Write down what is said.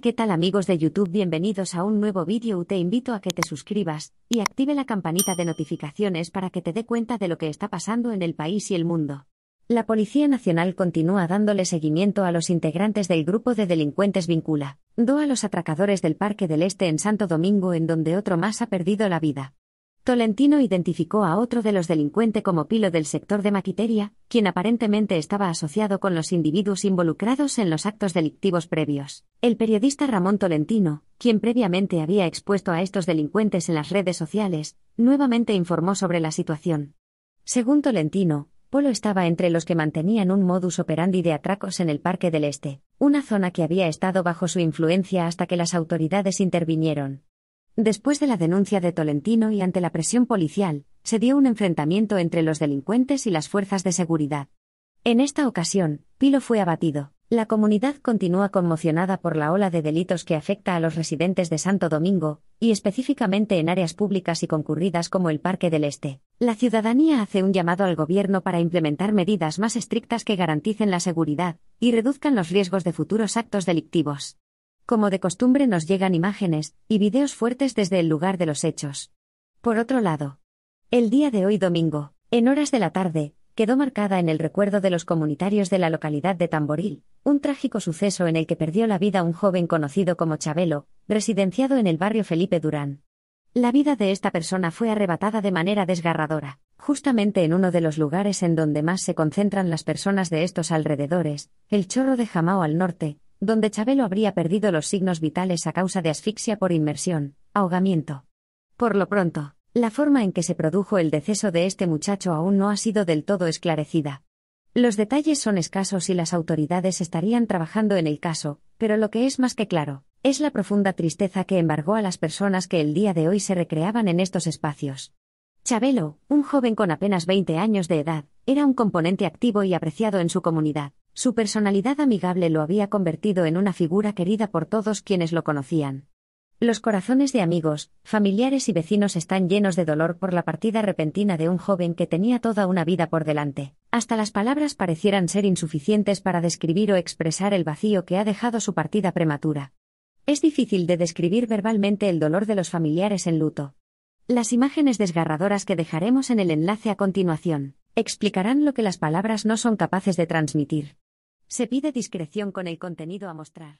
qué tal amigos de YouTube bienvenidos a un nuevo vídeo te invito a que te suscribas y active la campanita de notificaciones para que te dé cuenta de lo que está pasando en el país y el mundo. La Policía Nacional continúa dándole seguimiento a los integrantes del grupo de delincuentes vincula, do a los atracadores del Parque del Este en Santo Domingo en donde otro más ha perdido la vida. Tolentino identificó a otro de los delincuentes como Pilo del sector de Maquiteria, quien aparentemente estaba asociado con los individuos involucrados en los actos delictivos previos. El periodista Ramón Tolentino, quien previamente había expuesto a estos delincuentes en las redes sociales, nuevamente informó sobre la situación. Según Tolentino, Polo estaba entre los que mantenían un modus operandi de atracos en el Parque del Este, una zona que había estado bajo su influencia hasta que las autoridades intervinieron. Después de la denuncia de Tolentino y ante la presión policial, se dio un enfrentamiento entre los delincuentes y las fuerzas de seguridad. En esta ocasión, Pilo fue abatido. La comunidad continúa conmocionada por la ola de delitos que afecta a los residentes de Santo Domingo, y específicamente en áreas públicas y concurridas como el Parque del Este. La ciudadanía hace un llamado al Gobierno para implementar medidas más estrictas que garanticen la seguridad y reduzcan los riesgos de futuros actos delictivos. Como de costumbre nos llegan imágenes y videos fuertes desde el lugar de los hechos. Por otro lado, el día de hoy domingo, en horas de la tarde, quedó marcada en el recuerdo de los comunitarios de la localidad de Tamboril, un trágico suceso en el que perdió la vida un joven conocido como Chabelo, residenciado en el barrio Felipe Durán. La vida de esta persona fue arrebatada de manera desgarradora, justamente en uno de los lugares en donde más se concentran las personas de estos alrededores, el Chorro de Jamao al norte, donde Chabelo habría perdido los signos vitales a causa de asfixia por inmersión, ahogamiento. Por lo pronto, la forma en que se produjo el deceso de este muchacho aún no ha sido del todo esclarecida. Los detalles son escasos y las autoridades estarían trabajando en el caso, pero lo que es más que claro, es la profunda tristeza que embargó a las personas que el día de hoy se recreaban en estos espacios. Chabelo, un joven con apenas 20 años de edad, era un componente activo y apreciado en su comunidad. Su personalidad amigable lo había convertido en una figura querida por todos quienes lo conocían. Los corazones de amigos, familiares y vecinos están llenos de dolor por la partida repentina de un joven que tenía toda una vida por delante. Hasta las palabras parecieran ser insuficientes para describir o expresar el vacío que ha dejado su partida prematura. Es difícil de describir verbalmente el dolor de los familiares en luto. Las imágenes desgarradoras que dejaremos en el enlace a continuación explicarán lo que las palabras no son capaces de transmitir. Se pide discreción con el contenido a mostrar.